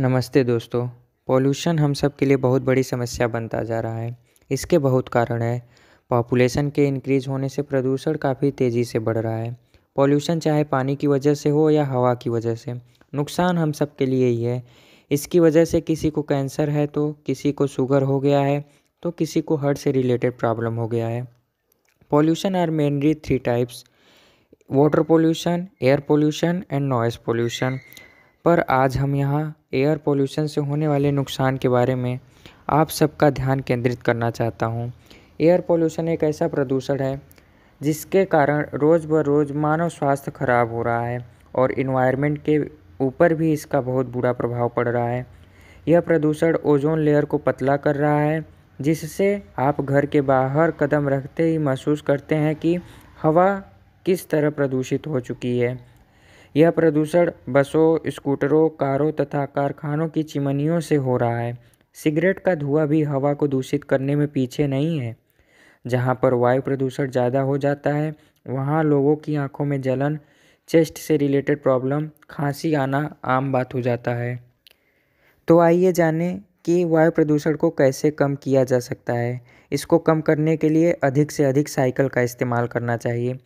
नमस्ते दोस्तों पॉल्यूशन हम सब के लिए बहुत बड़ी समस्या बनता जा रहा है इसके बहुत कारण है पॉपुलेशन के इंक्रीज होने से प्रदूषण काफ़ी तेज़ी से बढ़ रहा है पॉल्यूशन चाहे पानी की वजह से हो या हवा की वजह से नुकसान हम सब के लिए ही है इसकी वजह से किसी को कैंसर है तो किसी को शुगर हो गया है तो किसी को हर्ट से रिलेटेड प्रॉब्लम हो गया है pollution are mainly three types water pollution air pollution and noise pollution पर आज हम यहाँ एयर पोल्यूशन से होने वाले नुकसान के बारे में आप सबका ध्यान केंद्रित करना चाहता हूँ एयर पोल्यूशन एक ऐसा प्रदूषण है जिसके कारण रोज़ ब रोज़ मानव स्वास्थ्य खराब हो रहा है और इन्वायरमेंट के ऊपर भी इसका बहुत बुरा प्रभाव पड़ रहा है यह प्रदूषण ओजोन लेयर को पतला कर रहा है जिससे आप घर के बाहर कदम रखते ही महसूस करते हैं कि हवा किस तरह प्रदूषित हो चुकी है यह प्रदूषण बसों स्कूटरों कारों तथा कारखानों की चिमनियों से हो रहा है सिगरेट का धुआं भी हवा को दूषित करने में पीछे नहीं है जहाँ पर वायु प्रदूषण ज़्यादा हो जाता है वहाँ लोगों की आँखों में जलन चेस्ट से रिलेटेड प्रॉब्लम खांसी आना आम बात हो जाता है तो आइए जानें कि वायु प्रदूषण को कैसे कम किया जा सकता है इसको कम करने के लिए अधिक से अधिक साइकिल का इस्तेमाल करना चाहिए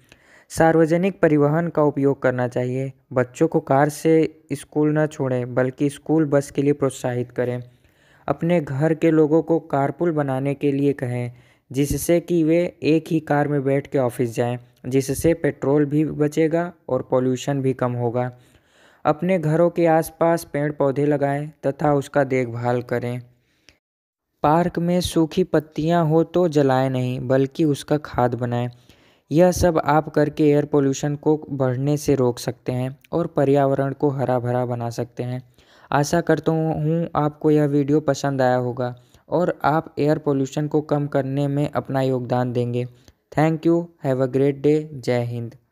सार्वजनिक परिवहन का उपयोग करना चाहिए बच्चों को कार से स्कूल न छोड़ें बल्कि स्कूल बस के लिए प्रोत्साहित करें अपने घर के लोगों को कारपुल बनाने के लिए कहें जिससे कि वे एक ही कार में बैठ के ऑफिस जाएं जिससे पेट्रोल भी बचेगा और पॉल्यूशन भी कम होगा अपने घरों के आसपास पेड़ पौधे लगाएं तथा उसका देखभाल करें पार्क में सूखी पत्तियां हो तो जलाएं नहीं बल्कि उसका खाद बनाएं यह सब आप करके एयर पोल्यूशन को बढ़ने से रोक सकते हैं और पर्यावरण को हरा भरा बना सकते हैं आशा करता हूँ आपको यह वीडियो पसंद आया होगा और आप एयर पोल्यूशन को कम करने में अपना योगदान देंगे thank you have a great day जय हिंद